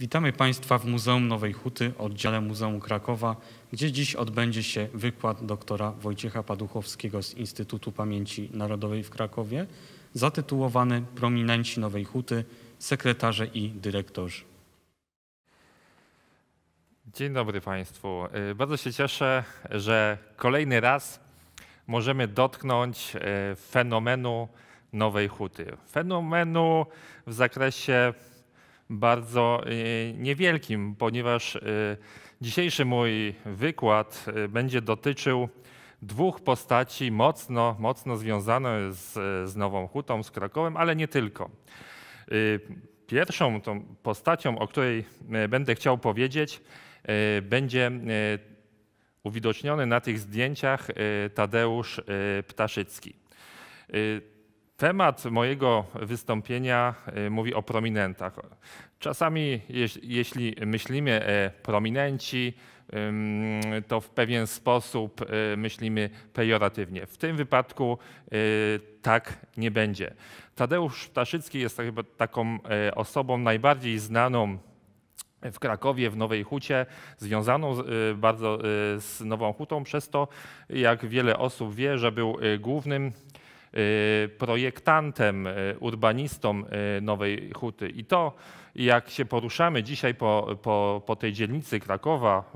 Witamy Państwa w Muzeum Nowej Huty, oddziale Muzeum Krakowa, gdzie dziś odbędzie się wykład doktora Wojciecha Paduchowskiego z Instytutu Pamięci Narodowej w Krakowie, zatytułowany Prominenci Nowej Huty, sekretarze i dyrektorzy. Dzień dobry Państwu. Y, bardzo się cieszę, że kolejny raz możemy dotknąć y, fenomenu Nowej Huty. Fenomenu w zakresie bardzo y, niewielkim, ponieważ y, dzisiejszy mój wykład y, będzie dotyczył dwóch postaci mocno, mocno związanych z, z Nową Hutą, z Krakowem, ale nie tylko. Pierwszą tą postacią, o której będę chciał powiedzieć, będzie uwidoczniony na tych zdjęciach Tadeusz Ptaszycki. Temat mojego wystąpienia e, mówi o prominentach. Czasami, jeśli myślimy e, prominenci, to w pewien sposób e, myślimy pejoratywnie. W tym wypadku tak nie będzie. Tadeusz Ptaszycki jest chyba taką osobą najbardziej znaną w Krakowie, w Nowej Hucie, związaną bardzo z Nową Hutą, przez to, jak wiele osób wie, że był głównym Y, projektantem, y, urbanistą y, Nowej Huty. I to, jak się poruszamy dzisiaj po, po, po tej dzielnicy Krakowa,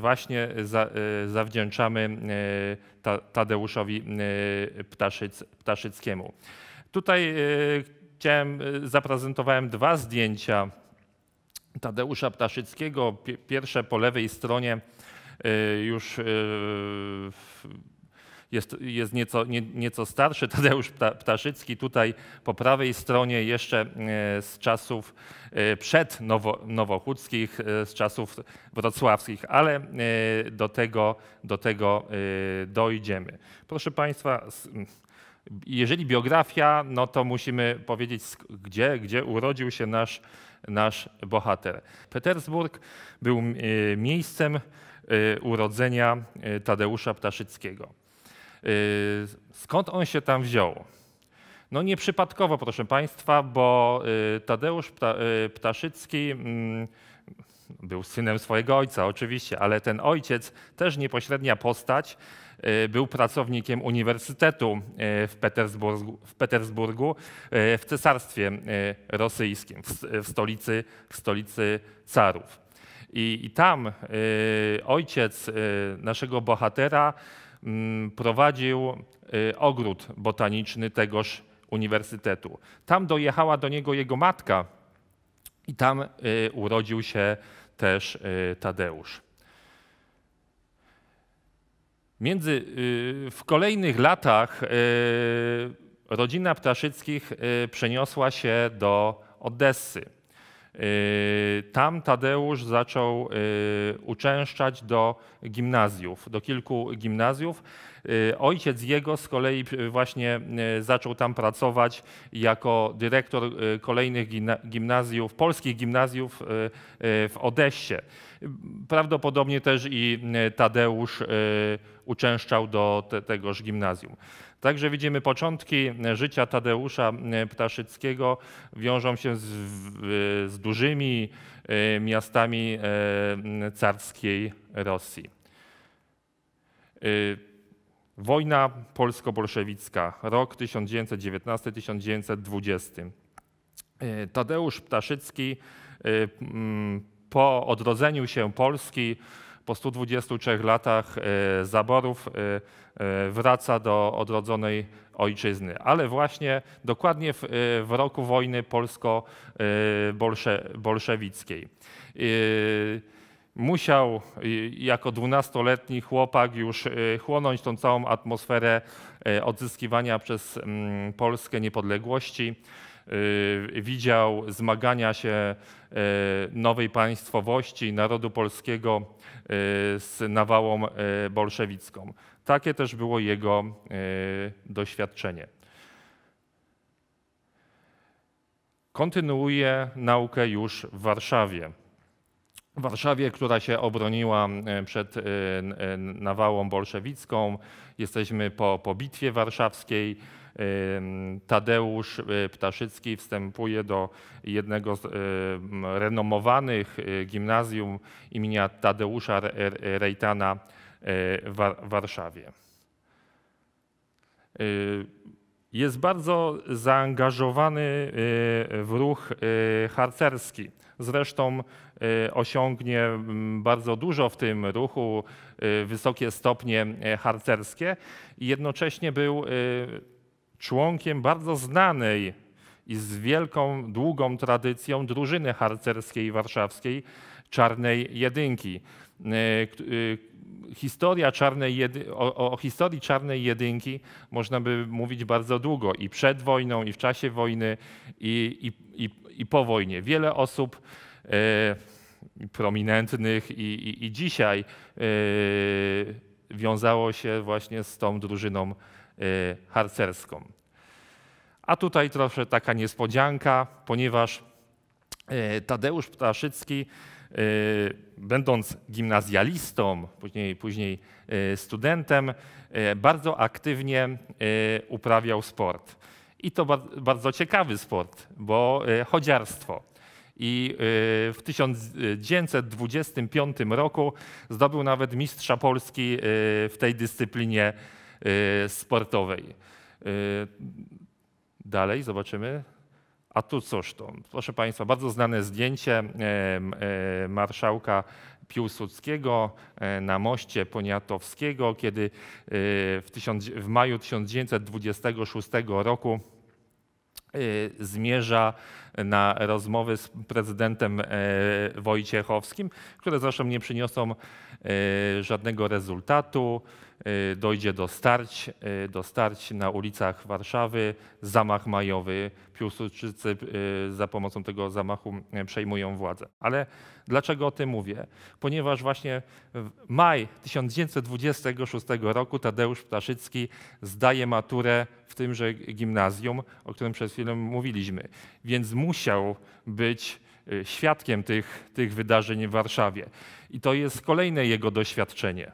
właśnie za, zawdzięczamy Tadeuszowi Ptaszyc, Ptaszyckiemu. Tutaj chciałem, zaprezentowałem dwa zdjęcia Tadeusza Ptaszyckiego. Pierwsze po lewej stronie już jest, jest nieco, nie, nieco starszy, Tadeusz Ptaszycki, tutaj po prawej stronie jeszcze e, z czasów e, przed Nowo, Nowochódzkich, e, z czasów wrocławskich, ale do tego, do tego dojdziemy. Proszę Państwa, jeżeli biografia, no to musimy powiedzieć, gdzie, gdzie urodził się nasz, nasz bohater. Petersburg był miejscem urodzenia Tadeusza Ptaszyckiego. Y, skąd on się tam wziął? No nieprzypadkowo, proszę Państwa, bo y, Tadeusz y, Ptaszycki mm, był synem swojego ojca, oczywiście, ale ten ojciec, też niepośrednia postać, był pracownikiem uniwersytetu w Petersburgu, w, Petersburgu, w cesarstwie rosyjskim, w stolicy, w stolicy carów. I, i tam ojciec naszego bohatera Mm, prowadził y, ogród botaniczny tegoż uniwersytetu. Tam dojechała do niego jego matka i tam y, urodził się też y, Tadeusz. Między, w kolejnych latach rodzina Ptaszyckich przeniosła się do Odessy. Yy, tam Tadeusz zaczął yy, uczęszczać do gimnazjów, do kilku gimnazjów. Y, ojciec jego z kolei y, właśnie y, zaczął tam pracować jako dyrektor kolejnych gimnazjów, polskich gimnazjów w Odesie. Prawdopodobnie też i Tadeusz uczęszczał do tegoż gimnazjum. Także widzimy początki życia Tadeusza Ptaszyckiego wiążą się z, z dużymi miastami carskiej Rosji. Wojna polsko-bolszewicka, rok 1919-1920. E, Tadeusz Ptaszycki e, mm, po odrodzeniu się Polski po 123 latach e, zaborów wraca do odrodzonej ojczyzny. Ale właśnie dokładnie w, w roku wojny polsko-bolszewickiej. -bolsze musiał y, jako dwunastoletni chłopak już y, chłonąć tą całą atmosferę y, odzyskiwania przez mm, Polskę niepodległości. Widział zmagania się nowej państwowości narodu polskiego z nawałą bolszewicką. Takie też było jego doświadczenie. Kontynuuje naukę już w Warszawie. Warszawie, która się obroniła e, przed e, e, nawałą bolszewicką. Jesteśmy po, po bitwie warszawskiej. Tadeusz Ptaszycki wstępuje do jednego z renomowanych gimnazjum imienia Tadeusza Rejtana w Warszawie. Jest bardzo zaangażowany w ruch harcerski. Zresztą y, osiągnie mm, bardzo dużo w tym ruchu, y, wysokie stopnie e, harcerskie i jednocześnie był y, członkiem bardzo znanej i z wielką, długą tradycją drużyny harcerskiej warszawskiej Czarnej Jedynki. Historia czarnej jedy, o, o, historii Czarnej Jedynki można by mówić bardzo długo i przed wojną, i w czasie wojny, i, i, i, i po wojnie. Wiele osób y, prominentnych i, i, i dzisiaj y, wiązało się właśnie z tą drużyną y, harcerską. A tutaj trochę taka niespodzianka, ponieważ Tadeusz Ptaszycki, będąc gimnazjalistą, później, później studentem, bardzo aktywnie uprawiał sport. I to bardzo ciekawy sport, bo e, chodziarstwo. I e, w 1925 roku zdobył nawet mistrza Polski e, w tej dyscyplinie sportowej. Dalej zobaczymy. A tu cóż, to, proszę Państwa, bardzo znane zdjęcie marszałka Piłsudskiego e, na moście Poniatowskiego, kiedy e, w, tysiąc, w maju 1926 roku e, zmierza na rozmowy z prezydentem e, Wojciechowskim, które zresztą nie przyniosą e, żadnego rezultatu. E, dojdzie do starć, do starć na ulicach Warszawy, zamach majowy. Piłsudczycy za pomocą tego zamachu przejmują władzę. Ale dlaczego o tym mówię? Ponieważ właśnie w maj 1926 roku Tadeusz Ptaszycki zdaje maturę w tymże gimnazjum, o którym przed chwilą mówiliśmy. Więc musiał być y, świadkiem tych, tych wydarzeń w Warszawie. I to jest kolejne jego doświadczenie.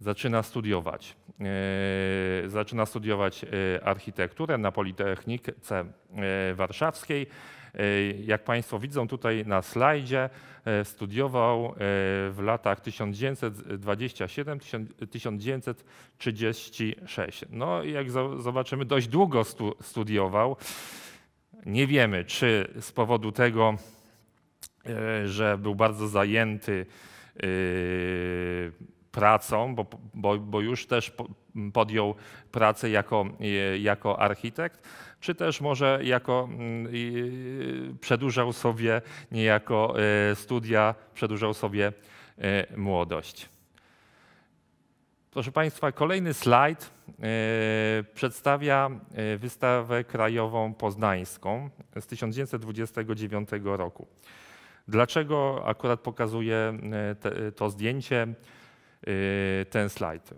Zaczyna studiować. Y, zaczyna studiować y, architekturę na Politechnice Warszawskiej E, jak Państwo widzą tutaj na slajdzie, e, studiował e, w latach 1927-1936. No i jak zobaczymy, dość długo studiował. Nie wiemy, czy z powodu tego, że był bardzo zajęty pracą, bo, bo, bo już też podjął pracę jako, jako architekt, czy też może jako mm, y, przedłużał sobie niejako y, studia, przedłużał sobie y, młodość. Proszę Państwa, kolejny slajd przedstawia wystawę krajową poznańską z 1929 roku. Dlaczego akurat pokazuje to zdjęcie? Y, ten slajd. Y,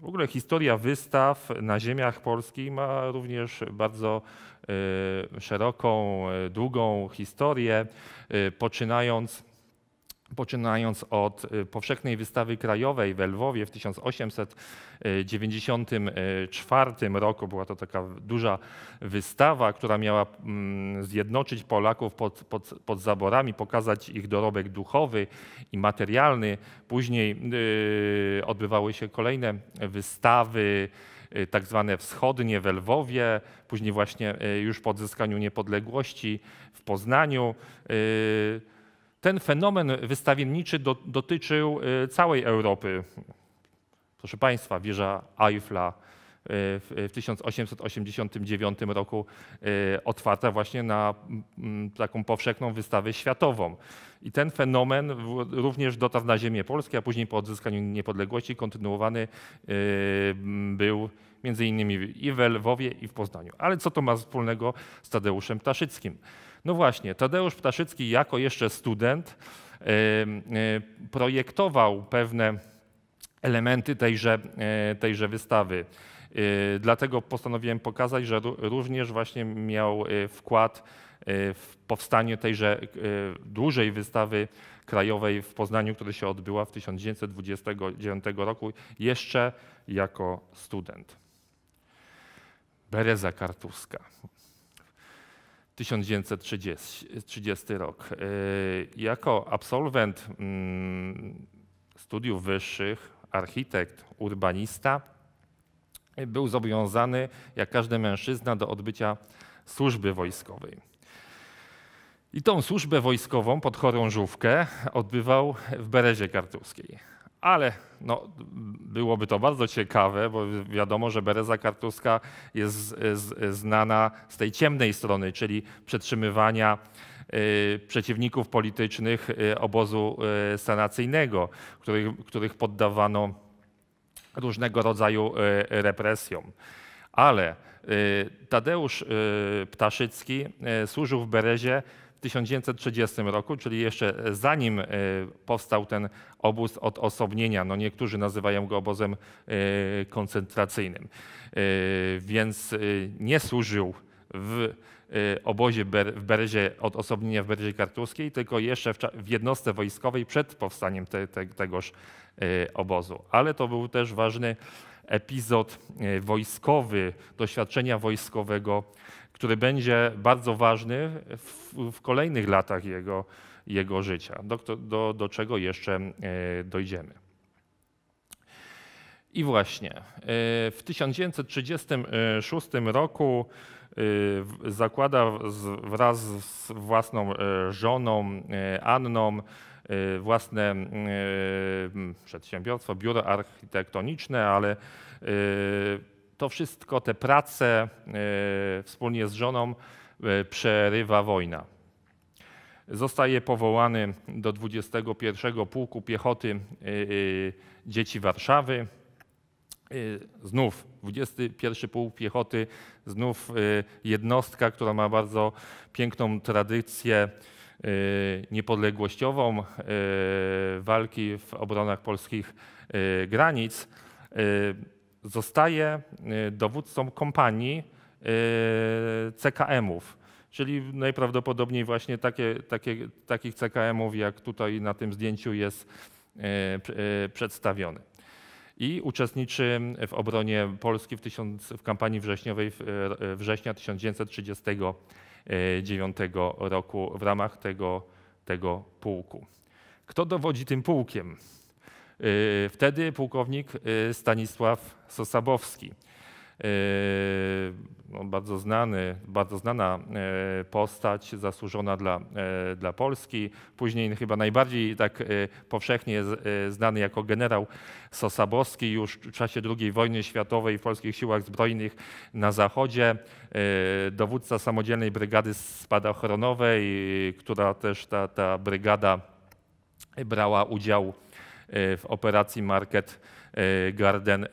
w ogóle historia wystaw na ziemiach Polski ma również bardzo y, szeroką, długą historię, poczynając poczynając od y, powszechnej wystawy krajowej w Lwowie w 1894 y, roku. Była to taka duża wystawa, która miała mm, zjednoczyć Polaków pod, pod, pod zaborami, pokazać ich dorobek duchowy i materialny. Później y, odbywały się kolejne wystawy tak zwane wschodnie w Lwowie, później właśnie już po odzyskaniu niepodległości w Poznaniu. Ten fenomen wystawienniczy do, dotyczył y, całej Europy. Proszę Państwa, wieża Eiffla y, w 1889 roku y, otwarta właśnie na mm, taką powszechną wystawę światową. I ten fenomen również dotarł na ziemię polskie, a później po odzyskaniu niepodległości kontynuowany był między innymi i we Lwowie i w Poznaniu. Ale co to ma wspólnego z Tadeuszem Taszyckim? No właśnie, Tadeusz Ptaszycki jako jeszcze student e, projektował pewne elementy tejże, e, tejże wystawy. E, dlatego postanowiłem pokazać, że również właśnie miał wkład w powstanie tejże dużej wystawy krajowej w Poznaniu, która się odbyła w 1929 roku, jeszcze jako student. Bereza Kartuska. 1930 rok. Y, jako absolwent mm, studiów wyższych, architekt, urbanista, był zobowiązany, jak każdy mężczyzna, do odbycia służby wojskowej. I tą służbę wojskową pod chorążówkę odbywał w Berezie Kartuskiej ale no, byłoby to bardzo ciekawe, bo wiadomo, że Bereza Kartuska jest z, z, znana z tej ciemnej strony, czyli przetrzymywania y, przeciwników politycznych y, obozu y, sanacyjnego, których, których poddawano różnego rodzaju y, represjom. Ale y, Tadeusz y, Ptaszycki służył w Berezie 1930 roku, czyli jeszcze zanim e, powstał ten obóz odosobnienia. No niektórzy nazywają go obozem e, koncentracyjnym. E, więc nie służył w obozie w Berezie, odosobnienia w Berezie Kartuskiej, tylko jeszcze w, jednostce wojskowej przed powstaniem te, te, tegoż obozu. Ale to był też ważny epizod wojskowy, doświadczenia wojskowego który będzie bardzo ważny w, w kolejnych latach jego, jego życia, do, do, do czego jeszcze e, dojdziemy. I właśnie e, w 1936 roku e, zakłada wraz z własną żoną Anną własne przedsiębiorstwo, biuro architektoniczne, ale to wszystko, te prace e, wspólnie z żoną e, przerywa wojna. Zostaje powołany do 21 Pułku Piechoty e, Dzieci Warszawy. Znów 21 Pułk Piechoty, znów jednostka, która ma bardzo piękną tradycję niepodległościową walki w obronach polskich granic zostaje y, dowódcą kompanii y, CKM-ów, czyli najprawdopodobniej właśnie takie, takie, takich CKM-ów, jak tutaj na tym zdjęciu jest y, przedstawiony. I uczestniczy w obronie Polski w, tysiąc, w kampanii wrześniowej w, września 1939 roku w ramach tego, tego pułku. Kto dowodzi tym pułkiem? Y, wtedy pułkownik y, Stanisław Sosabowski. Y, no, bardzo, znany, bardzo znana postać, zasłużona dla, dla Polski. Później chyba najbardziej tak powszechnie znany jako generał Sosabowski już w czasie II wojny światowej w polskich siłach zbrojnych na zachodzie. Dowódca samodzielnej brygady spadochronowej, która też ta, ta brygada brała udział Y, w operacji Market y, Garden y,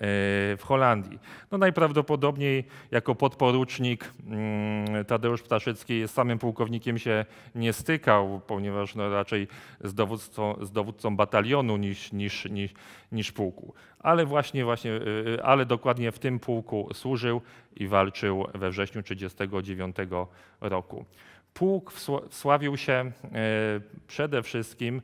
w Holandii. No najprawdopodobniej jako podporucznik mm, Tadeusz Ptaszycki z samym pułkownikiem się nie stykał, ponieważ no raczej z dowódcą, z dowódcą batalionu niż, niż, niż, niż pułku. Ale właśnie, właśnie, ale dokładnie w tym pułku służył i walczył we wrześniu 1939 roku. Pułk wsławił się przede wszystkim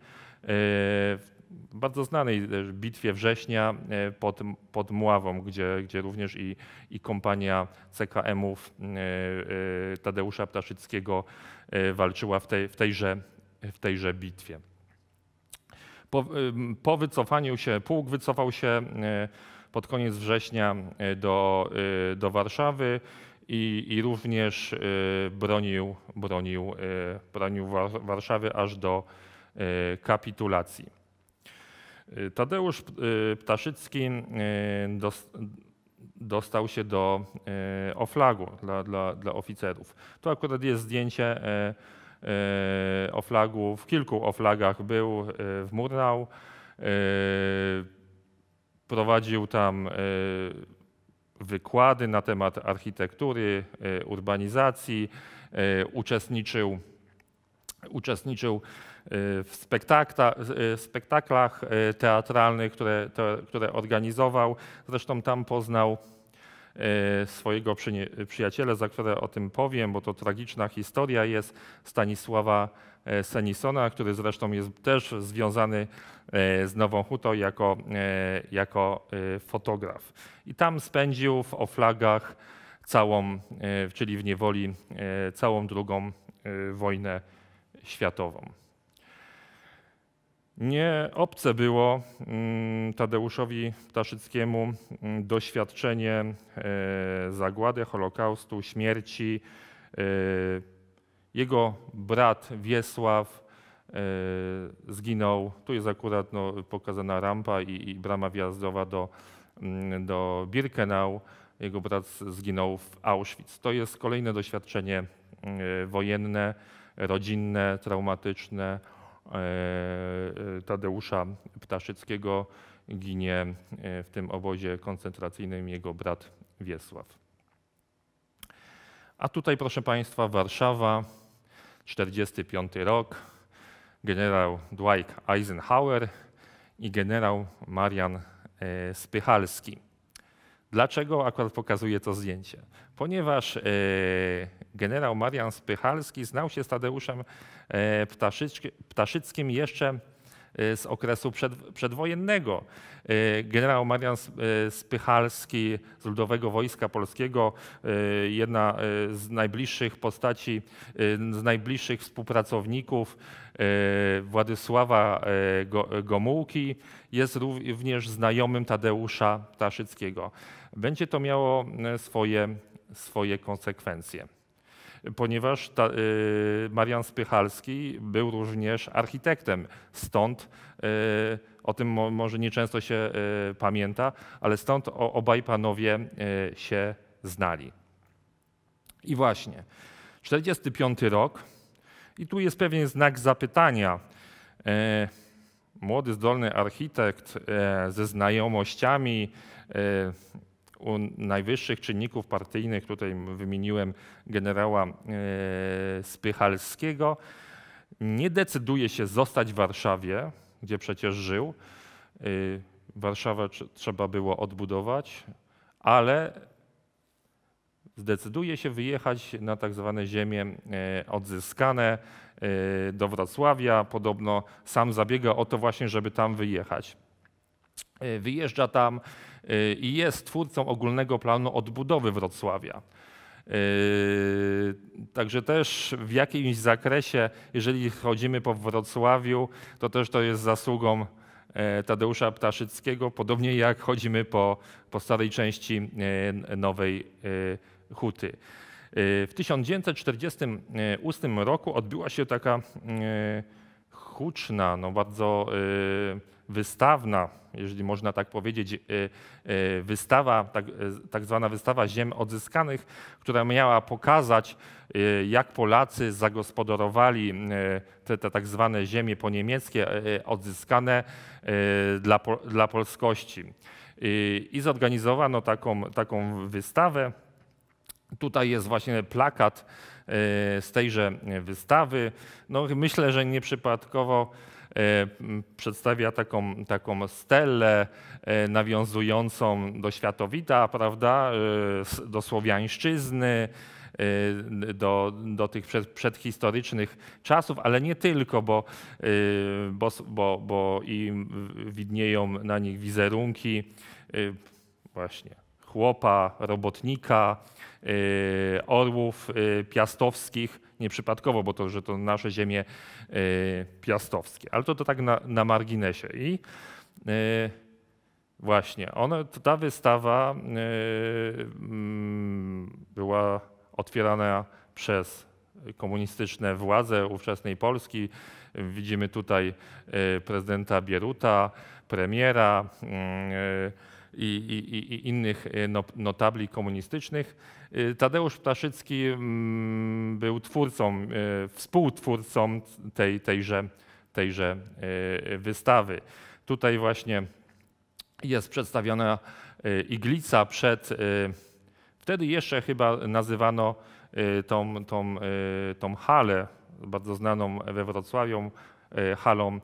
w bardzo znanej e, bitwie września e, pod, pod Mławą, gdzie, gdzie również i, i kompania CKM-ów e, Tadeusza Ptaszyckiego walczyła w, tej, w, tejże, w tejże bitwie. Po, po wycofaniu się, pułk wycofał się pod koniec września do, do Warszawy. I, i, również bronił, bronił, bronił Warszawy aż do kapitulacji. Tadeusz y, Ptaszycki y, dostał się do y, oflagu dla, dla, dla oficerów. Tu akurat jest zdjęcie oflagu, w kilku oflagach był w Murnau. Prowadził tam wykłady na temat architektury, urbanizacji, uczestniczył, uczestniczył Y, y, w spektaklach y, teatralnych, które, te, które organizował. Zresztą tam poznał swojego przyjaciela, za które o tym powiem, bo to tragiczna historia jest Stanisława Senisona, który zresztą jest też związany z Nową Hutą jako, jako fotograf. I tam spędził w oflagach całą, czyli w niewoli, całą drugą wojnę światową. Nie obce było mm, Tadeuszowi Taszyckiemu mm, doświadczenie e, zagłady, Holokaustu, śmierci. E, jego brat Wiesław e, zginął. Tu jest akurat no, pokazana rampa i, i brama wjazdowa do, mm, do Birkenau. Jego brat zginął w Auschwitz. To jest kolejne doświadczenie wojenne, rodzinne, traumatyczne E, e, Tadeusza Ptaszyckiego ginie e, w tym obozie koncentracyjnym jego brat Wiesław. A tutaj, proszę Państwa, Warszawa, 45 rok, generał Dwight Eisenhower i generał Marian Spychalski. Dlaczego akurat pokazuje to zdjęcie? Ponieważ e, generał Marian Spychalski znał się z Tadeuszem e, Ptaszyckim jeszcze Y, z okresu przed, przedwojennego. Y, generał Marian y, Spychalski z Ludowego Wojska Polskiego, jedna z najbliższych postaci, z najbliższych współpracowników Władysława Gomułki, jest również znajomym Tadeusza Taszyckiego. Będzie to miało swoje, swoje konsekwencje ponieważ ta, y, Marian Spychalski był również architektem. Stąd y, o tym może nieczęsto się y, pamięta, ale stąd obaj panowie się znali. I właśnie, 45 rok, i tu jest pewien znak zapytania. Młody, zdolny architekt ze znajomościami u najwyższych czynników partyjnych, tutaj wymieniłem generała e, Spychalskiego, nie decyduje się zostać w Warszawie, gdzie przecież żył. E, Warszawę trzeba było odbudować, ale zdecyduje się wyjechać na tak zwane ziemie e, odzyskane do Wrocławia. Podobno sam zabiega o to właśnie, żeby tam wyjechać. Y, wyjeżdża tam y, i jest twórcą ogólnego planu odbudowy Wrocławia. Y, także też w jakimś zakresie, jeżeli chodzimy po Wrocławiu, to też to jest zasługą Tadeusza Ptaszyckiego, podobnie jak chodzimy po, po starej części Nowej Huty. W 1948 roku odbyła się taka huczna, no bardzo wystawna, jeżeli można tak powiedzieć, y, y, wystawa, tak, y, tak zwana wystawa ziem odzyskanych, która miała pokazać, jak Polacy zagospodarowali te, te tak zwane ziemie poniemieckie odzyskane dla, dla polskości. I zorganizowano taką, taką wystawę. Tutaj jest właśnie plakat z tejże wystawy. No, myślę, że nieprzypadkowo Y, przedstawia taką, taką stelę y, nawiązującą do światowita, prawda, y, do słowiańszczyzny, do, do tych przed, przedhistorycznych czasów, ale nie tylko, bo, bo, bo, bo i widnieją na nich wizerunki właśnie chłopa, robotnika, y, orłów y, piastowskich, nieprzypadkowo, bo to, że to nasze ziemie y, piastowskie. Ale to, to tak na, na marginesie. I właśnie, ona, ta wystawa mm, była otwierana przez komunistyczne władze ówczesnej Polski. Widzimy tutaj prezydenta Bieruta, premiera. Yy, i, i, i innych e, notabli no, komunistycznych. E, Tadeusz Ptaszycki mm, był twórcą, e, współtwórcą tej, tejże, tejże wystawy. Tutaj właśnie jest przedstawiona iglica przed, wtedy jeszcze chyba nazywano tą, tą, tą halę, bardzo znaną we Wrocławiu, halą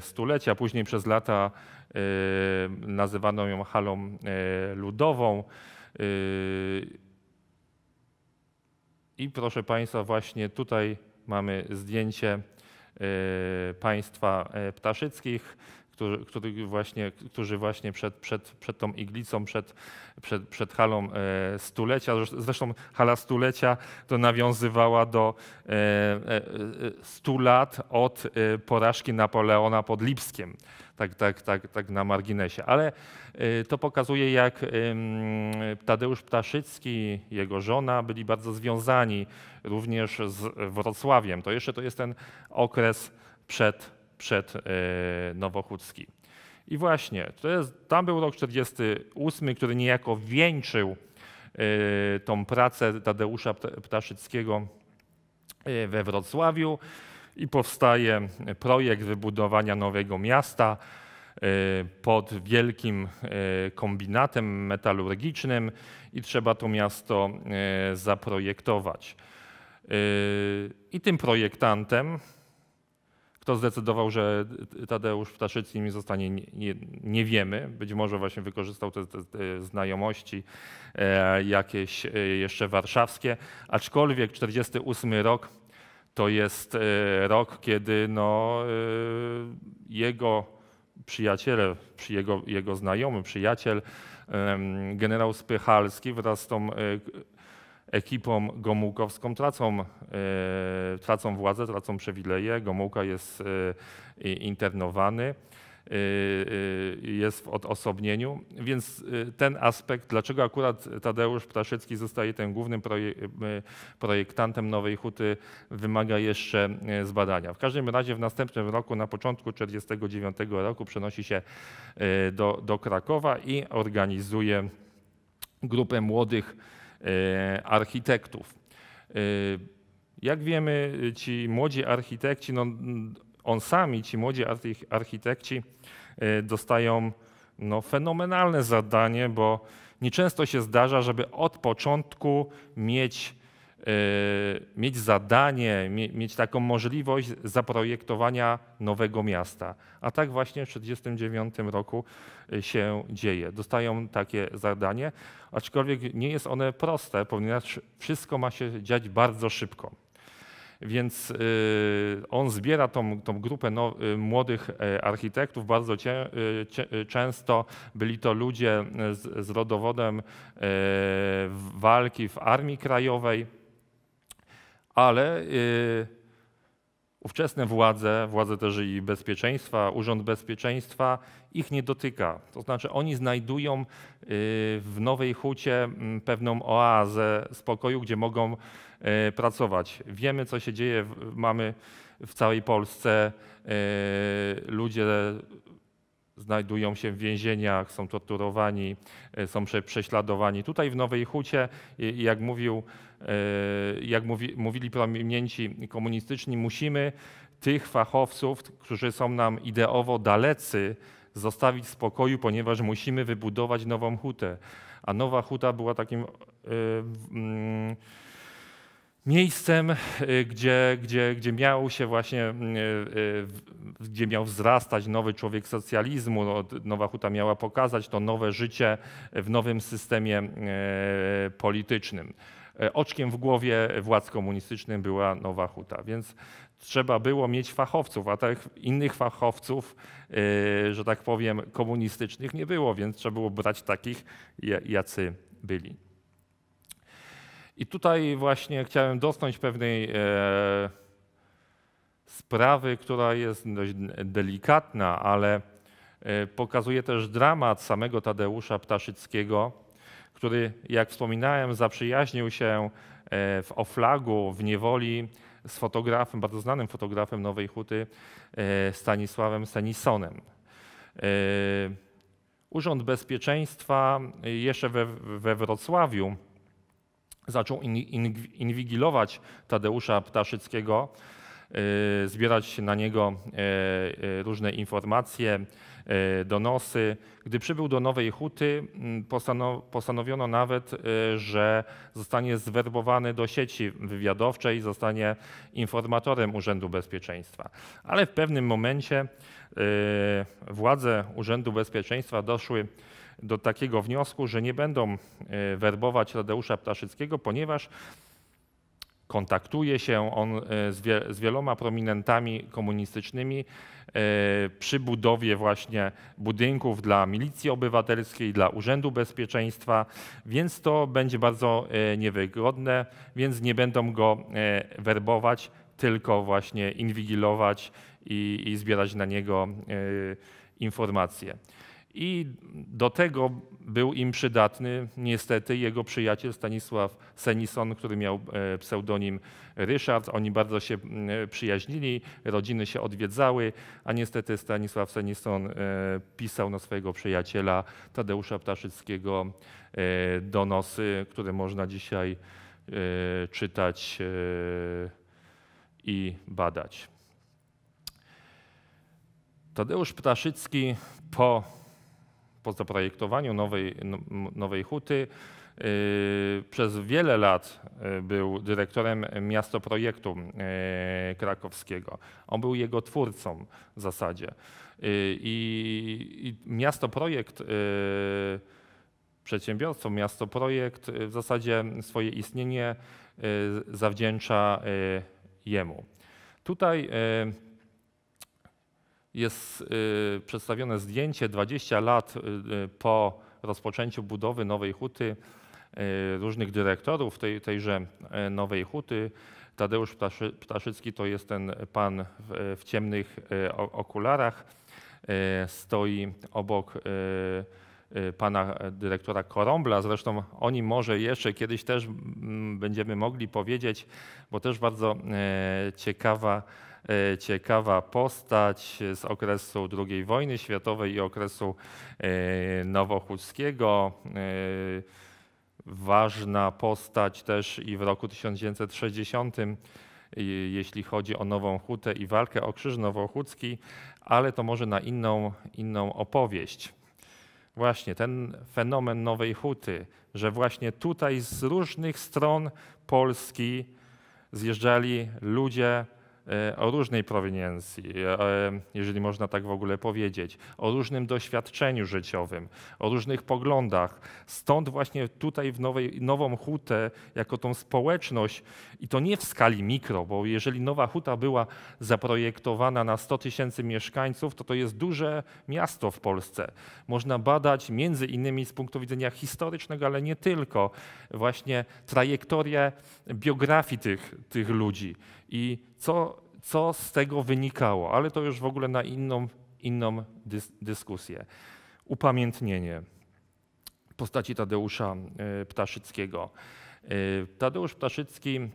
stulecia. Później przez lata Y, nazywano ją halą y, ludową. Y, I proszę Państwa, właśnie tutaj mamy zdjęcie państwa ptaszyckich, którzy, którzy, właśnie, którzy właśnie przed, przed, przed tą iglicą, przed, przed, przed halą stulecia, zresztą hala stulecia to nawiązywała do 100 lat od porażki Napoleona pod Lipskiem tak, tak, tak, tak na marginesie. Ale y, to pokazuje, jak Tadeusz Ptaszycki, jego żona byli bardzo związani również z Wrocławiem. To jeszcze to jest ten okres przed, przed y, Nowochódzki. I właśnie, to jest, tam był rok 48, który niejako wieńczył y, tą pracę Tadeusza Ptaszyckiego we Wrocławiu i powstaje projekt wybudowania nowego miasta y, pod wielkim y, kombinatem metalurgicznym i trzeba to miasto y, zaprojektować. I tym projektantem, kto zdecydował, że Tadeusz Ptaszycki zostanie, nie, nie, wiemy. Być może właśnie wykorzystał te, te, te znajomości e, jakieś e, jeszcze warszawskie. Aczkolwiek 48 rok to jest e, rok, kiedy no, e, jego przyjaciele, jego, jego znajomy, przyjaciel, generał Spychalski wraz z tą e, ekipą gomułkowską tracą, tracą władzę, tracą przywileje. Gomułka jest internowany. Y, y, jest w odosobnieniu. Więc y, ten aspekt, dlaczego akurat Tadeusz Ptaszycki zostaje tym głównym projektantem Nowej Huty, wymaga jeszcze zbadania. W każdym razie w następnym roku, na początku 1949 roku, przenosi się do, do Krakowa i organizuje grupę młodych architektów. Jak wiemy, ci młodzi architekci no, on sami, ci młodzi architekci, e, dostają no, fenomenalne zadanie, bo nieczęsto się zdarza, żeby od początku mieć, e, mieć zadanie, mieć taką możliwość zaprojektowania nowego miasta. A tak właśnie w 1949 roku e, się dzieje. Dostają takie zadanie, aczkolwiek nie jest one proste, ponieważ wszystko ma się dziać bardzo szybko. Więc y, on zbiera tą, tą grupę no, y, młodych e, architektów. Bardzo cie, y, cie, często byli to ludzie e, z, z rodowodem e, walki w Armii Krajowej, ale ówczesne władze, władze też i bezpieczeństwa, Urząd Bezpieczeństwa ich nie dotyka. To znaczy oni znajdują w Nowej Hucie pewną oazę spokoju, gdzie mogą E, pracować. Wiemy, co się dzieje, mamy w całej Polsce e, ludzie znajdują się w więzieniach, są torturowani, e, są prześladowani. Tutaj w Nowej Hucie, jak, mówił, jak mówi, mówili prominenci komunistyczni, musimy tych fachowców, którzy są nam ideowo dalecy, zostawić w spokoju, ponieważ musimy wybudować nową hutę. A Nowa Huta była takim. Yy, yy, miejscem, y, gdzie, gdzie, gdzie miał się właśnie, y, y, gdzie miał wzrastać nowy człowiek socjalizmu. No, nowa Huta miała pokazać to nowe życie w nowym systemie politycznym. E, oczkiem w głowie władz komunistycznym była Nowa Huta, więc trzeba było mieć fachowców, a tak innych fachowców, że tak powiem, komunistycznych nie było, więc trzeba było brać takich, jacy byli. I tutaj właśnie chciałem dotknąć pewnej e, sprawy, która jest dość delikatna, ale e, pokazuje też dramat samego Tadeusza Ptaszyckiego, który, jak wspominałem, zaprzyjaźnił się e, w Oflagu, w niewoli z fotografem, bardzo znanym fotografem Nowej Huty, Stanisławem Senisonem. Urząd Bezpieczeństwa jeszcze we, we Wrocławiu zaczął in, in, inwigilować Tadeusza Ptaszyckiego, y, zbierać na niego y, y, różne informacje, donosy. Gdy przybył do Nowej Huty, mm, postanowiono nawet, że zostanie zwerbowany do sieci wywiadowczej, zostanie informatorem Urzędu Bezpieczeństwa. Ale w pewnym momencie władze Urzędu Bezpieczeństwa doszły do takiego wniosku, że nie będą e, werbować Tadeusza Ptaszyckiego, ponieważ kontaktuje się on e, z, wieloma prominentami komunistycznymi e, przy budowie właśnie budynków dla milicji obywatelskiej, dla Urzędu Bezpieczeństwa, więc to będzie bardzo niewygodne, więc nie będą go werbować, tylko właśnie inwigilować i, i zbierać na niego informacje. I do tego był im przydatny niestety jego przyjaciel Stanisław Senison, który miał e, pseudonim Ryszard. Oni bardzo się e, przyjaźnili, rodziny się odwiedzały, a niestety Stanisław Senison e, pisał na swojego przyjaciela Tadeusza Ptaszyckiego donosy, które można dzisiaj czytać i badać. Tadeusz Ptaszycki po po zaprojektowaniu nowej, no, nowej huty y, przez wiele lat y, był dyrektorem Miasto Projektu y, krakowskiego. On był jego twórcą w zasadzie. I, i przedsiębiorstwo przedsiębiorcą, Projekt w zasadzie swoje istnienie zawdzięcza jemu. Tutaj jest y, przedstawione zdjęcie 20 lat y, y, po rozpoczęciu budowy nowej huty różnych dyrektorów tej, tejże nowej huty. Tadeusz Ptaszy, Ptaszycki to jest ten pan w, w ciemnych okularach. Stoi obok pana dyrektora Korombla. Zresztą o nim może jeszcze kiedyś też mm, będziemy mogli powiedzieć, bo też bardzo ciekawa E, ciekawa postać z okresu II wojny światowej i okresu e, nowochódzkiego. E, ważna postać też i w roku 1960 jeśli chodzi o Nową Hutę i walkę o Krzyż Nowochódzki, ale to może na inną, inną opowieść. Właśnie ten fenomen Nowej Huty, że właśnie tutaj z różnych stron Polski zjeżdżali ludzie, E, o różnej proweniencji, e, e, jeżeli można tak w ogóle powiedzieć, o różnym doświadczeniu życiowym, o różnych poglądach. Stąd właśnie tutaj w nowej, Nową Hutę, jako tą społeczność, i to nie w skali mikro, bo jeżeli Nowa Huta była zaprojektowana na 100 tysięcy mieszkańców, to to jest duże miasto w Polsce. Można badać między innymi z punktu widzenia historycznego, ale nie tylko, właśnie trajektorię biografii tych, tych ludzi i co, co z tego wynikało, ale to już w ogóle na inną, inną dys, dyskusję. Upamiętnienie postaci Tadeusza e, Ptaszyckiego. E, Tadeusz Ptaszycki e,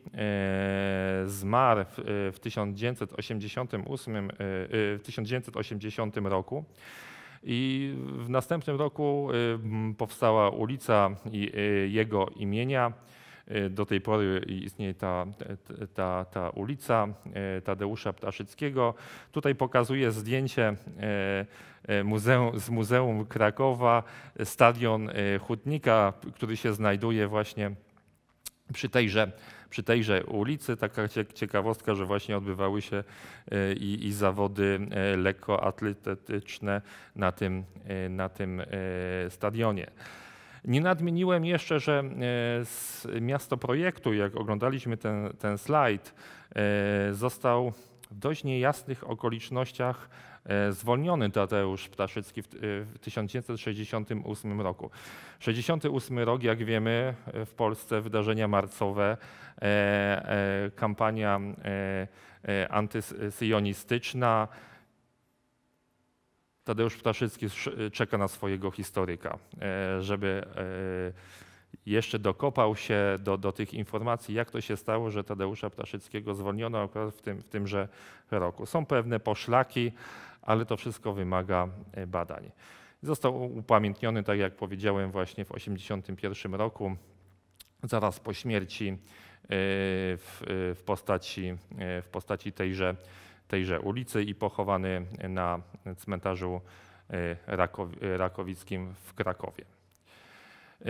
zmarł w 1988, w 1980 roku. I w następnym roku powstała ulica jego imienia. Y, do tej pory istnieje ta, ta, ta ulica y, Tadeusza Ptaszyckiego. Tutaj pokazuje zdjęcie y, muzeum, z Muzeum Krakowa, stadion Hutnika, który się znajduje właśnie przy tejże, przy tejże ulicy. Taka ciekawostka, że właśnie odbywały się i, i zawody lekkoatletyczne na tym, na tym stadionie. Nie nadmieniłem jeszcze, że e, z miasto projektu, jak oglądaliśmy ten, ten slajd, e, został w dość niejasnych okolicznościach e, zwolniony Tadeusz Ptaszycki w 1968 roku. 68 rok, jak wiemy, w Polsce wydarzenia marcowe, kampania antysyjonistyczna, Tadeusz Ptaszycki y, czeka na swojego historyka, e, żeby e, jeszcze dokopał się do, do tych informacji, jak to się stało, że Tadeusza Ptaszyckiego zwolniono akurat w, tym, w tymże roku. Są pewne poszlaki, ale to wszystko wymaga e, badań. Został upamiętniony, tak jak powiedziałem, właśnie w 1981 roku, zaraz po śmierci w, w, postaci, w postaci tejże tejże ulicy i pochowany na cmentarzu y, y, rakowickim w Krakowie. Y,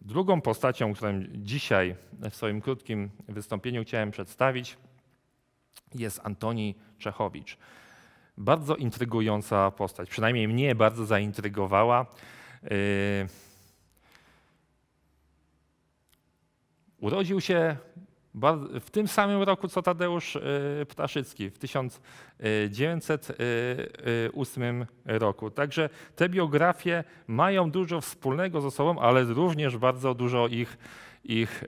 drugą postacią, którą dzisiaj w swoim krótkim wystąpieniu chciałem przedstawić, jest Antoni Czechowicz. Bardzo intrygująca postać, przynajmniej mnie bardzo zaintrygowała. Urodził się w tym samym roku co Tadeusz y, Ptaszycki, w 1908 y, y, roku. Także te biografie mają dużo wspólnego ze sobą, ale również bardzo dużo ich, ich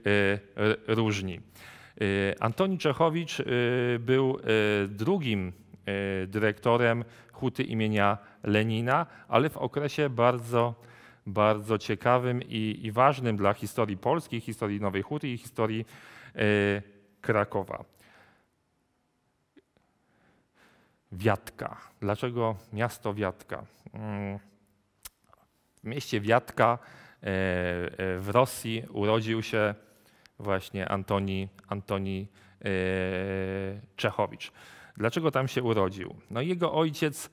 różni. Antoni Czechowicz był drugim dyrektorem huty imienia Lenina, ale w okresie bardzo bardzo ciekawym i, i ważnym dla historii Polski, historii Nowej Huty i historii Y, Krakowa. Wiatka. Dlaczego miasto Wiatka? Mm. W mieście Wiatka y, y, w Rosji urodził się właśnie Antoni, Antoni Czechowicz. Dlaczego tam się urodził? No jego ojciec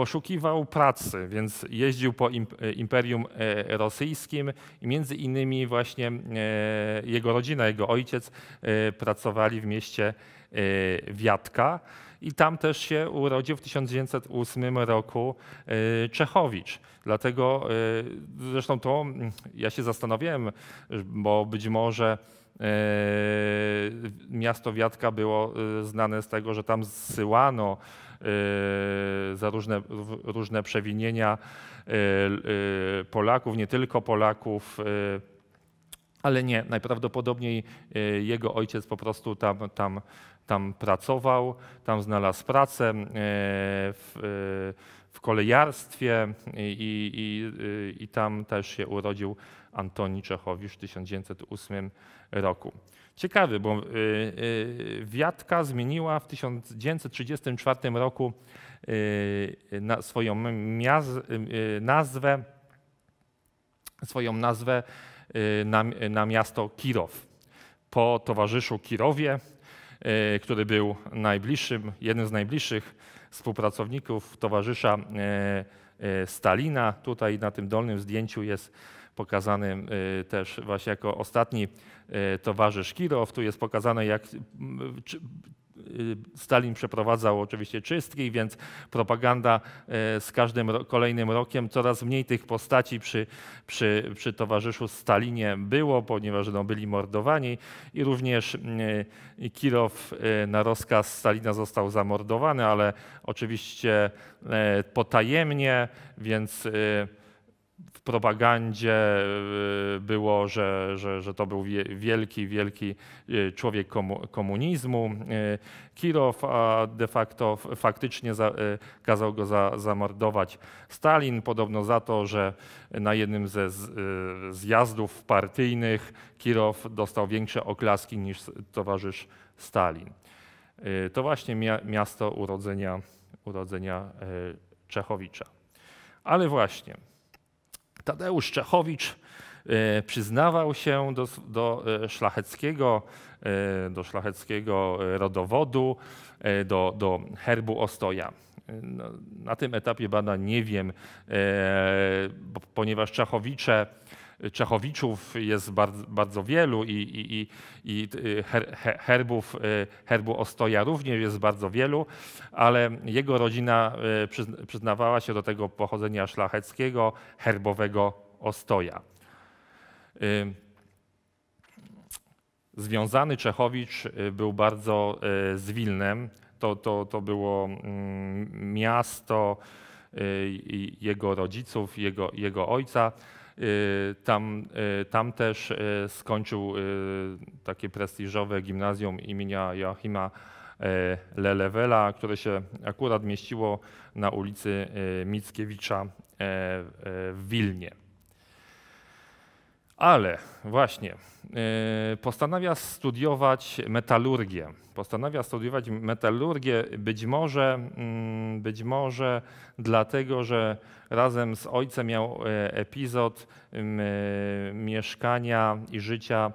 poszukiwał pracy, więc jeździł po e, Imperium e, Rosyjskim i między innymi właśnie e, jego rodzina, jego ojciec pracowali w mieście Wiatka i tam też się urodził w 1908 roku Czechowicz. Dlatego zresztą to mm, ja się zastanawiałem, bo być może miasto Wiatka było znane z tego, że tam zsyłano Y, za różne, różne przewinienia y, y, Polaków, nie tylko Polaków. Ale nie, najprawdopodobniej jego ojciec po prostu tam, tam, tam pracował, tam znalazł pracę w, w kolejarstwie i, i, i tam też się urodził Antoni Czechowicz w 1908 roku. Ciekawy, bo y, y, Wiatka zmieniła w 1934 roku y, swoją nazwę, swoją nazwę na, na miasto Kirow po towarzyszu Kirowie, który był najbliższym, jednym z najbliższych współpracowników towarzysza Stalina. Tutaj na tym dolnym zdjęciu jest pokazany y, też właśnie jako ostatni y, towarzysz Kirow. Tu jest pokazane, jak y, Stalin przeprowadzał oczywiście czystki, więc propaganda z każdym kolejnym rokiem coraz mniej tych postaci przy, przy, przy towarzyszu Stalinie było, ponieważ no, byli mordowani i również Kirow na rozkaz Stalina został zamordowany, ale oczywiście potajemnie, więc w propagandzie y, było, że, że, że to był wielki, wielki y, człowiek komunizmu. Y, Kirow a de facto faktycznie za, kazał go za, zamordować Stalin, podobno za to, że na jednym ze zjazdów partyjnych Kirow dostał większe oklaski niż towarzysz Stalin. To właśnie miasto urodzenia, urodzenia Czechowicza. Ale właśnie, Tadeusz Czechowicz e, przyznawał się do, e, e, do, szlacheckiego, do szlacheckiego rodowodu, do, do herbu Ostoja. No, na tym etapie badań nie wiem, ponieważ Czachowicze Czechowiczów jest bardzo, bardzo wielu i, i, i y, herbów, y, herbu Ostoja również jest bardzo wielu, ale jego rodzina y, przyznawała się do tego pochodzenia szlacheckiego, herbowego Ostoja. Związany Czechowicz był bardzo z Wilnem. To, to, to było mm, miasto jego rodziców, jego, jego ojca. Y, tam, y, tam też y, skończył takie prestiżowe gimnazjum imienia Joachima Lelewela, które się akurat mieściło na ulicy Mickiewicza w Wilnie. Ale właśnie e, postanawia studiować metalurgię. Postanawia studiować metalurgię być może, mm, być może dlatego, że razem z ojcem miał e, epizod mm, e, mieszkania i życia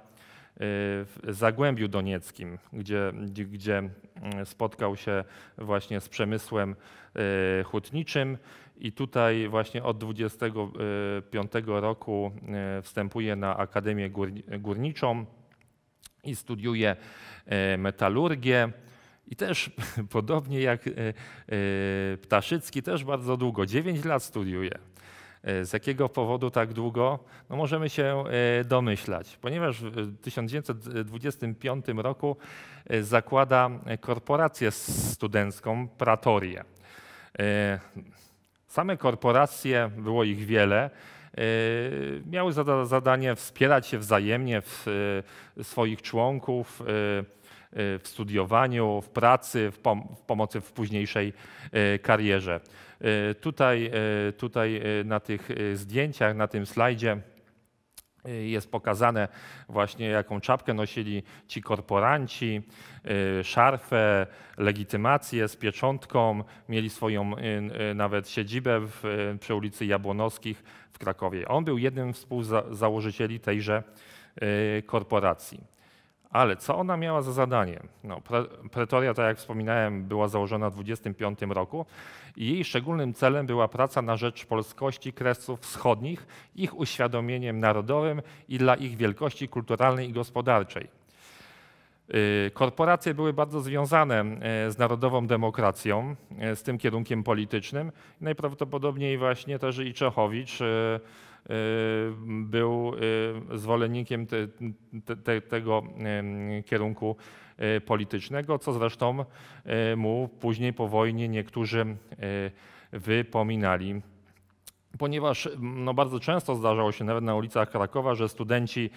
w Zagłębiu Donieckim, gdzie, gdzie mm, spotkał się właśnie z przemysłem hutniczym i tutaj właśnie od 25 e, roku e, wstępuje na Akademię Górniczą i studiuje e, metalurgię. I też podobnie jak Ptaszycki, też bardzo długo, 9 lat studiuje. Z jakiego powodu tak długo? No możemy się domyślać, ponieważ w 1925 roku zakłada korporację studencką Pratorię. Same korporacje, było ich wiele, e, miały zadanie wspierać się wzajemnie w e, swoich członków, e, w studiowaniu, w pracy, w, pom w pomocy w późniejszej karierze. Tutaj, tutaj na tych zdjęciach, na tym slajdzie Y, jest pokazane właśnie, jaką czapkę nosili ci korporanci, y, szarfę, legitymację z pieczątką. Mieli swoją y, nawet siedzibę w, przy ulicy Jabłonowskich w Krakowie. On był jednym z współzałożycieli tejże korporacji. Ale co ona miała za zadanie? No, pre, pretoria, tak jak wspominałem, była założona w 25 roku i jej szczególnym celem była praca na rzecz polskości kresów wschodnich, ich uświadomieniem narodowym i dla ich wielkości kulturalnej i gospodarczej. Y, korporacje były bardzo związane y, z narodową demokracją, y, z tym kierunkiem politycznym. Najprawdopodobniej właśnie też i Czechowicz Y, był y, zwolennikiem te, te, tego y, kierunku politycznego, co zresztą mu później po wojnie niektórzy wypominali ponieważ no, bardzo często zdarzało się nawet na ulicach Krakowa, że studenci,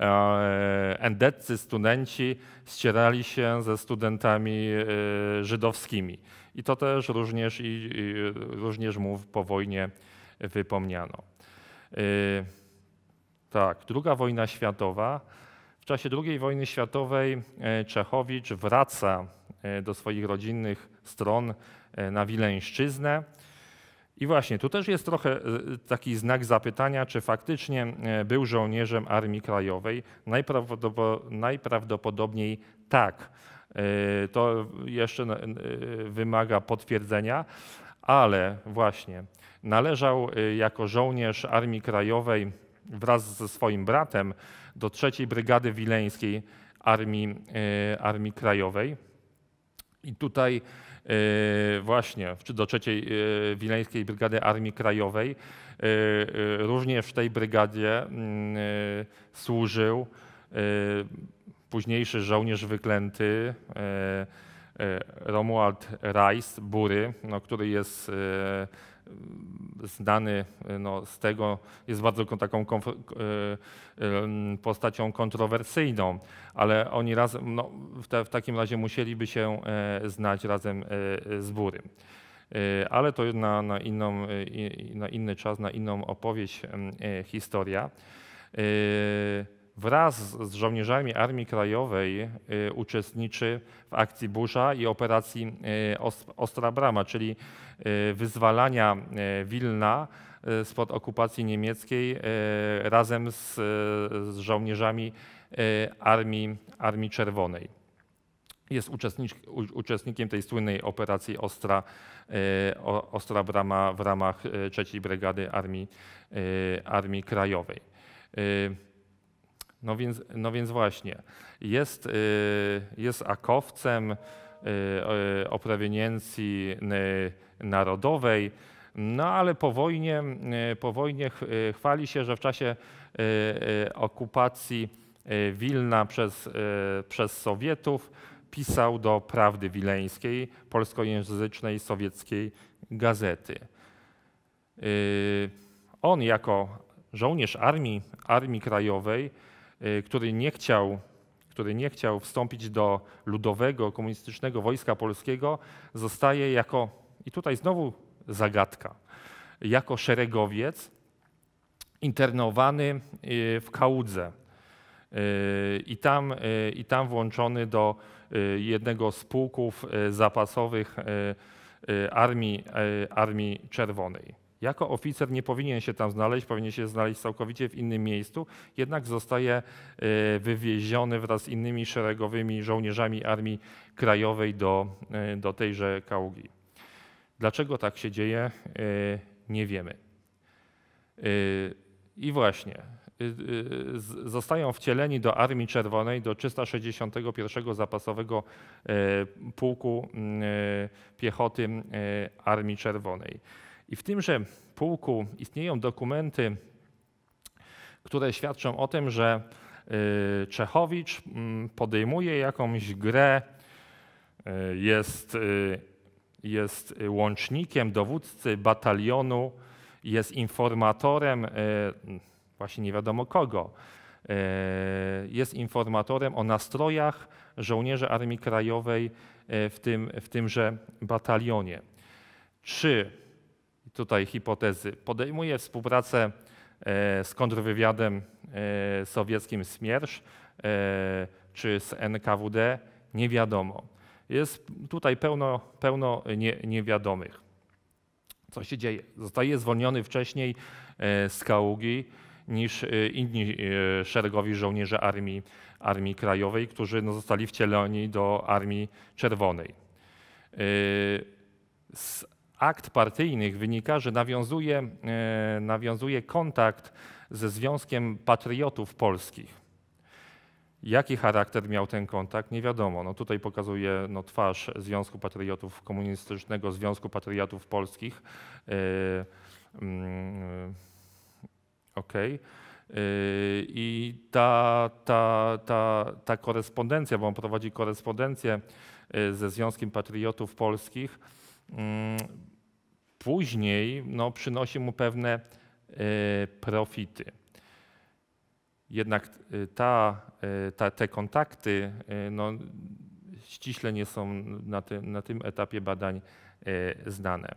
e, endeccy studenci ścierali się ze studentami e, żydowskimi. I to też również, i, i, również mu po wojnie wypomniano. Yy, tak, druga wojna światowa. W czasie II wojny światowej e, Czechowicz wraca e, do swoich rodzinnych stron e, na Wileńszczyznę. I właśnie, tu też jest trochę taki znak zapytania, czy faktycznie był żołnierzem Armii Krajowej. Najprawdopodobniej tak. To jeszcze wymaga potwierdzenia, ale właśnie Należał y, jako żołnierz Armii Krajowej wraz ze swoim bratem do trzeciej Brygady Wileńskiej Armii, y, Armii Krajowej. I tutaj y, właśnie, czy do III Wileńskiej Brygady Armii Krajowej, również w tej brygadzie służył późniejszy żołnierz wyklęty E, Romuald Rice, Bury, no, który jest e, znany e, no, z tego, jest bardzo taką postacią kontrowersyjną, ale oni razem, no, w, te, w, takim razie musieliby się znać razem z Bury, Ale to na, na, inną, na inny czas, na inną opowieść historia wraz z żołnierzami Armii Krajowej y, uczestniczy w akcji Burza i operacji y, Ostra Brama, czyli y, wyzwalania Wilna spod okupacji niemieckiej razem z, z żołnierzami Armii, Armii Czerwonej jest uczestnik, uczestnikiem tej słynnej operacji Ostra, Ostra Brama w ramach III Brygady Armii, Armii Krajowej. No więc, no więc właśnie, jest, y, jest akowcem y, o proweniencji y, narodowej, no ale po wojnie, po wojnie chwali się, że w czasie okupacji Wilna przez, przez Sowietów pisał do Prawdy Wileńskiej, polskojęzycznej sowieckiej gazety. On jako żołnierz armii, Armii Krajowej, Y, który nie chciał który nie chciał wstąpić do ludowego, komunistycznego wojska polskiego, zostaje jako, i tutaj znowu zagadka, jako szeregowiec internowany y, w Kałudze y, i tam, i tam włączony do jednego z pułków zapasowych Armii, Armii Czerwonej. Jako oficer nie powinien się tam znaleźć, powinien się znaleźć całkowicie w innym miejscu, jednak zostaje e, wywieziony wraz z innymi szeregowymi żołnierzami Armii Krajowej do, e, do tejże kaługi. Dlaczego tak się dzieje, e, nie wiemy. I właśnie, zostają wcieleni do Armii Czerwonej, do 361 Zapasowego Pułku Piechoty Armii Czerwonej. I w tymże pułku istnieją dokumenty, które świadczą o tym, że y, Czechowicz mm, podejmuje jakąś grę, y, jest, y, jest łącznikiem dowódcy batalionu, jest informatorem, właśnie nie wiadomo kogo, jest informatorem o nastrojach żołnierzy Armii Krajowej w, tym, w tymże batalionie. Czy tutaj hipotezy. Podejmuje współpracę e, z kontrwywiadem e, sowieckim Smiersz e, czy z NKWD, nie wiadomo. Jest tutaj pełno, pełno nie, niewiadomych. Co się dzieje? Zostaje zwolniony wcześniej z Kaługi niż inni szeregowi żołnierze Armii, Armii Krajowej, którzy no, zostali wcieleni do Armii Czerwonej. Z akt partyjnych wynika, że nawiązuje, e, nawiązuje kontakt ze Związkiem Patriotów Polskich. Jaki charakter miał ten kontakt, nie wiadomo. No tutaj pokazuje no, twarz Związku Patriotów Komunistycznego, Związku Patriotów Polskich. Ok. E, mm, okay. E, I ta, ta, ta, ta korespondencja, bo on prowadzi korespondencję ze Związkiem Patriotów Polskich, yy, później no, przynosi mu pewne e, profity. Jednak e, ta, e, ta, te kontakty no, ściśle nie są na tym, na tym etapie badań znane.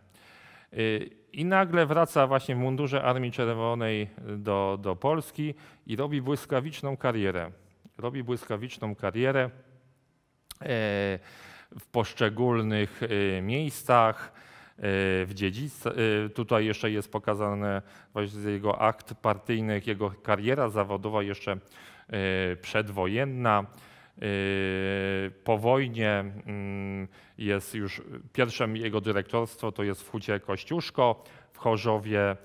I nagle wraca właśnie w mundurze Armii Czerwonej do, do Polski i robi błyskawiczną karierę. Robi błyskawiczną karierę w poszczególnych miejscach w dziedzictwie. Y, tutaj jeszcze jest pokazany właśnie jego akt partyjny, jego kariera zawodowa jeszcze y, przedwojenna. Y, po wojnie mm, jest już pierwszym jego dyrektorstwo to jest w Hucie Kościuszko w Chorzowie.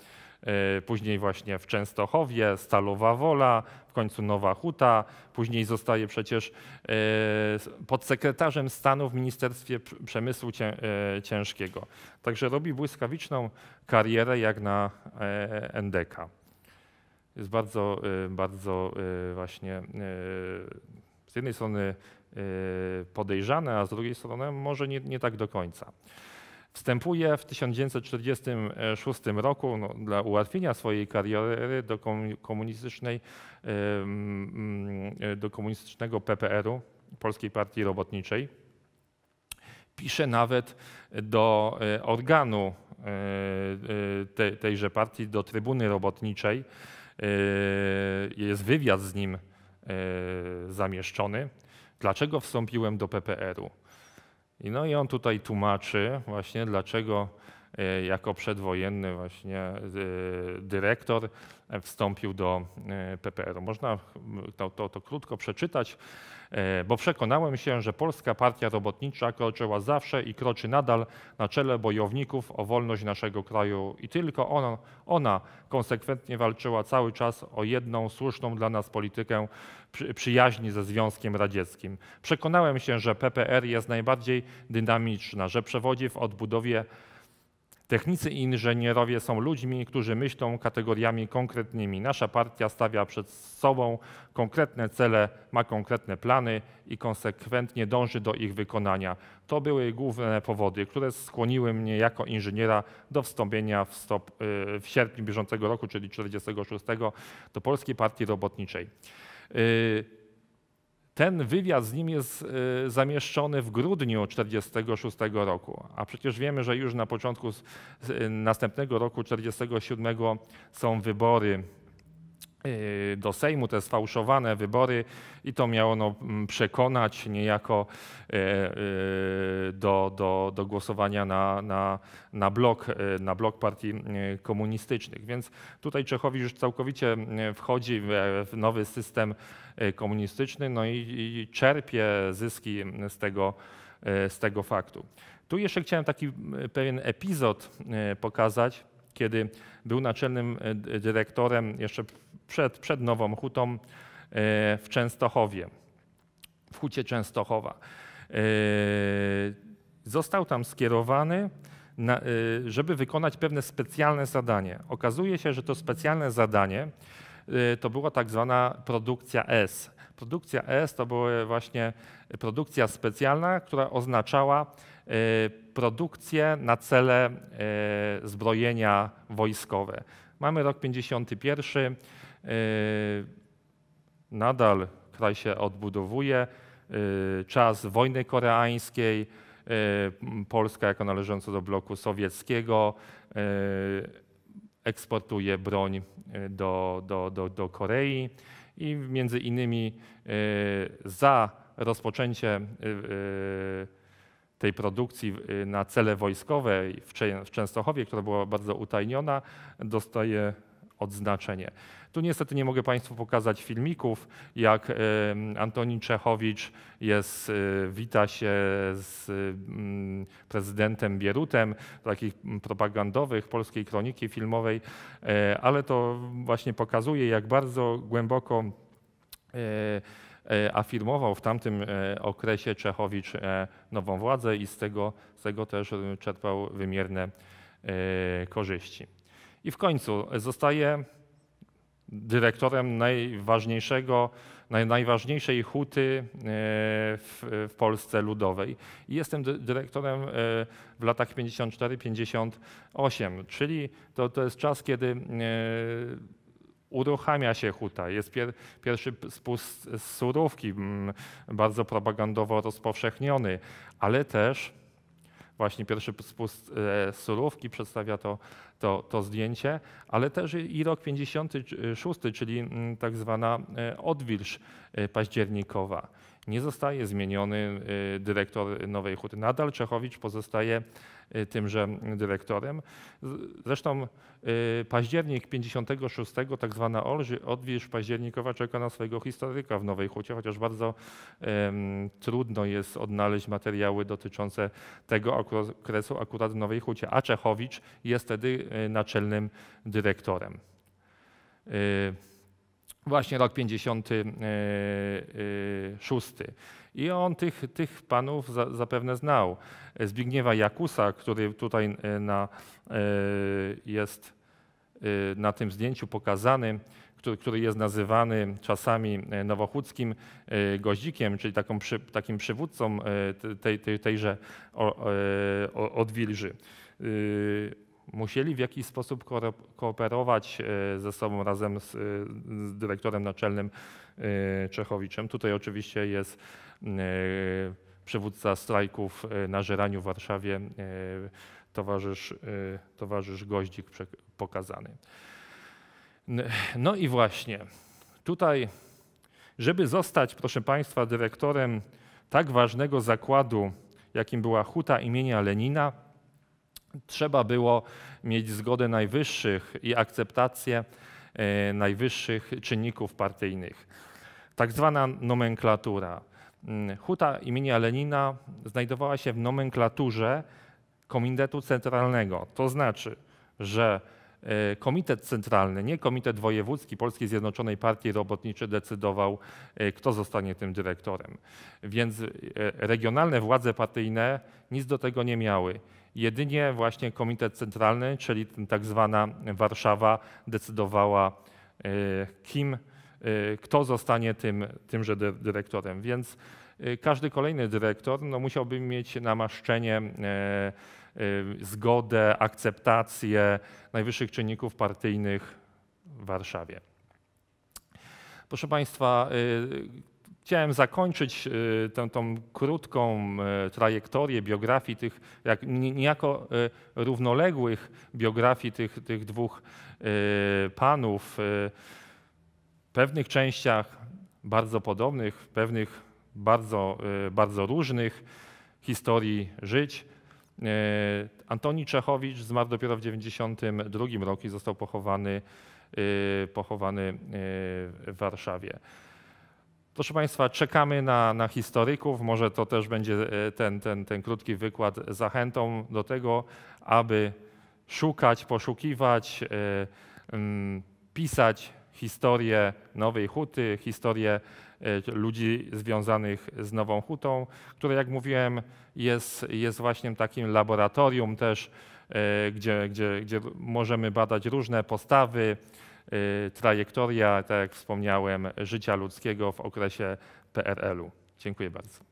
E, później właśnie w Częstochowie, Stalowa Wola, w końcu Nowa Huta, później zostaje przecież e, podsekretarzem stanu w Ministerstwie Przemysłu e, Ciężkiego. Także robi błyskawiczną karierę jak na NDK. Jest bardzo, bardzo właśnie z jednej strony podejrzane, a z drugiej strony może nie, nie tak do końca. Wstępuje w 1946 roku no, dla ułatwienia swojej kariery do komunistycznej, do komunistycznego PPR-u, Polskiej Partii Robotniczej. Pisze nawet do e, organu e, e, tejże partii, do Trybuny Robotniczej. Jest wywiad z nim zamieszczony. Dlaczego wstąpiłem do PPR-u? No i on tutaj tłumaczy właśnie, dlaczego e, jako przedwojenny właśnie e, dyrektor e, wstąpił do PPR-u. Można to, to, to krótko przeczytać. E, bo przekonałem się, że Polska Partia Robotnicza kroczyła zawsze i kroczy nadal na czele bojowników o wolność naszego kraju i tylko ona, ona konsekwentnie walczyła cały czas o jedną słuszną dla nas politykę przyjaźni ze Związkiem Radzieckim. Przekonałem się, że PPR jest najbardziej dynamiczna, że przewodzi w odbudowie Technicy i inżynierowie są ludźmi, którzy myślą kategoriami konkretnymi. Nasza partia stawia przed sobą konkretne cele, ma konkretne plany i konsekwentnie dąży do ich wykonania. To były główne powody, które skłoniły mnie jako inżyniera do wstąpienia w, stop, y, w sierpniu bieżącego roku, czyli 46, do Polskiej Partii Robotniczej. Y, ten wywiad z nim jest y, zamieszczony w grudniu 1946 roku, a przecież wiemy, że już na początku y, następnego roku 1947 są wybory Y, do Sejmu, te sfałszowane wybory i to miało no, mm, przekonać niejako y, y, do, do, do głosowania na, na, na, blok, na blok partii komunistycznych. Więc tutaj Czechowi już całkowicie wchodzi w nowy system komunistyczny no i, i czerpie zyski z tego, z tego faktu. Tu jeszcze chciałem taki pewien epizod pokazać, kiedy był naczelnym dyrektorem jeszcze przed, przed Nową Hutą e, w Częstochowie, w Hucie Częstochowa. E, został tam skierowany, na, e, żeby wykonać pewne specjalne zadanie. Okazuje się, że to specjalne zadanie to była tak zwana produkcja S. Produkcja S to była właśnie produkcja specjalna, która oznaczała produkcję na cele zbrojenia wojskowe. Mamy rok 51. Yy, nadal kraj się odbudowuje. Yy, czas wojny koreańskiej, yy, Polska jako należąca do bloku sowieckiego eksportuje broń do, do, do, do Korei i między innymi za rozpoczęcie tej produkcji na cele wojskowe w Częstochowie, która była bardzo utajniona, dostaje odznaczenie. Tu niestety nie mogę Państwu pokazać filmików, jak Antoni Czechowicz jest, y, wita się z mm, prezydentem Bierutem, takich mm, propagandowych polskiej kroniki filmowej, e, ale to właśnie pokazuje, jak bardzo głęboko e, e, afirmował w tamtym okresie Czechowicz nową władzę i z tego, z tego też y, czerpał wymierne korzyści. I w końcu zostaje dyrektorem najważniejszego, najważniejszej huty e, w, w Polsce Ludowej. I jestem dyrektorem e, w latach 54-58, czyli to, to jest czas, kiedy e, uruchamia się huta. Jest pier, pierwszy spust z surówki, bardzo propagandowo rozpowszechniony, ale też właśnie pierwszy spust e, surówki przedstawia to, to, to zdjęcie, ale też i rok 56, e, czyli mm, tak zwana e, odwilż październikowa nie zostaje zmieniony y, dyrektor Nowej Huty. Nadal Czechowicz pozostaje y, tymże dyrektorem. Zresztą y, październik 56, tak zwana Olży, odwilż październikowa czeka na swojego historyka w Nowej Hucie, chociaż bardzo um, trudno jest odnaleźć materiały dotyczące tego okresu akurat w Nowej Hucie, a Czechowicz jest wtedy naczelnym dyrektorem. Y właśnie rok 56. E, e, I on tych, tych panów za, zapewne znał. Zbigniewa Jakusa, który tutaj e, na, jest na tym zdjęciu pokazany, który, który jest nazywany czasami nowochódzkim goździkiem, czyli taką, przy, takim przywódcą tej, tej, tejże odwilży musieli w jakiś sposób kooperować e, ze sobą razem z, e, z dyrektorem naczelnym e, Czechowiczem. Tutaj oczywiście jest przywódca strajków na Żeraniu w Warszawie, towarzysz, towarzysz Goździk pokazany. No i właśnie, tutaj, żeby zostać, proszę Państwa, dyrektorem tak ważnego zakładu, jakim była huta imienia Lenina, Trzeba było mieć zgodę najwyższych i akceptację e, najwyższych czynników partyjnych. Tak zwana nomenklatura. Mm, huta imienia Lenina znajdowała się w nomenklaturze Komitetu Centralnego. To znaczy, że e, Komitet Centralny, nie Komitet Wojewódzki Polskiej Zjednoczonej Partii Robotniczej decydował, e, kto zostanie tym dyrektorem. Więc regionalne władze partyjne nic do tego nie miały. Jedynie właśnie Komitet Centralny, czyli tak zwana Warszawa, decydowała, y, kim, y, kto zostanie tym, tymże dyrektorem. Więc y, każdy kolejny dyrektor no, musiałby mieć namaszczenie, zgodę, akceptację najwyższych czynników partyjnych w Warszawie. Proszę Państwa, Chciałem zakończyć y, tę, tą krótką y, trajektorię biografii tych, jak, niejako y, równoległych biografii tych, tych dwóch panów, w pewnych częściach bardzo podobnych, w pewnych bardzo, bardzo różnych historii żyć. Antoni Czechowicz zmarł dopiero w 1992 roku i został pochowany, pochowany w Warszawie. Proszę Państwa, czekamy na, na historyków. Może to też będzie e, ten, ten, ten krótki wykład zachętą do tego, aby szukać, poszukiwać, e, mm, pisać historię Nowej Huty, historię e, ludzi związanych z Nową Hutą, które, jak mówiłem, jest, jest właśnie takim laboratorium też, gdzie, gdzie, gdzie możemy badać różne postawy, Y, trajektoria, tak jak wspomniałem, życia ludzkiego w okresie PRL-u. Dziękuję bardzo.